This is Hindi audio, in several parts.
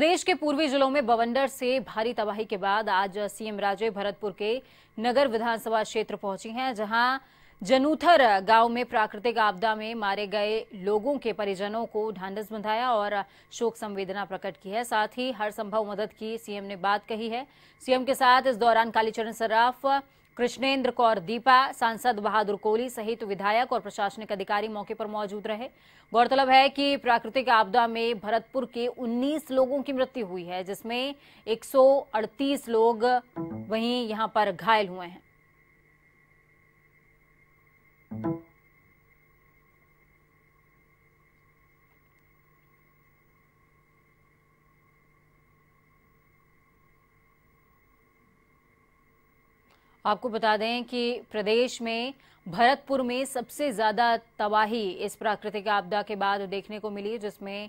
प्रदेश के पूर्वी जिलों में बवंडर से भारी तबाही के बाद आज सीएम राजे भरतपुर के नगर विधानसभा क्षेत्र पहुंची हैं जहां जनूथर गांव में प्राकृतिक आपदा में मारे गए लोगों के परिजनों को ढांढस बंधाया और शोक संवेदना प्रकट की है साथ ही हर संभव मदद की सीएम ने बात कही है सीएम के साथ इस दौरान कालीचरण सराफ कृष्णेंद्र कौर दीपा सांसद बहादुर कोहली सहित विधायक और प्रशासनिक अधिकारी मौके पर मौजूद रहे गौरतलब है कि प्राकृतिक आपदा में भरतपुर के 19 लोगों की मृत्यु हुई है जिसमें 138 लोग वहीं यहां पर घायल हुए हैं आपको बता दें कि प्रदेश में भरतपुर में सबसे ज़्यादा तबाही इस प्राकृतिक आपदा के बाद देखने को मिली जिसमें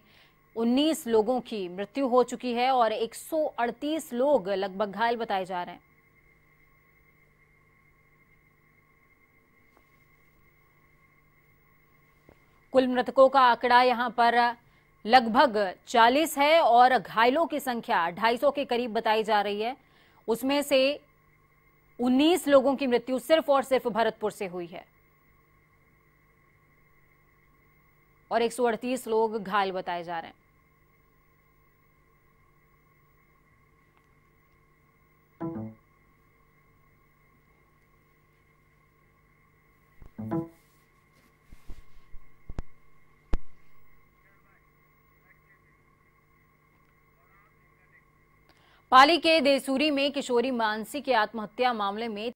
19 लोगों की मृत्यु हो चुकी है और 138 लोग लगभग घायल बताए जा रहे हैं कुल मृतकों का आंकड़ा यहां पर लगभग 40 है और घायलों की संख्या 250 के करीब बताई जा रही है उसमें से उन्नीस लोगों की मृत्यु सिर्फ और सिर्फ भरतपुर से हुई है और एक लोग घायल बताए जा रहे हैं पाली के देसूरी में किशोरी मानसी के आत्महत्या मामले में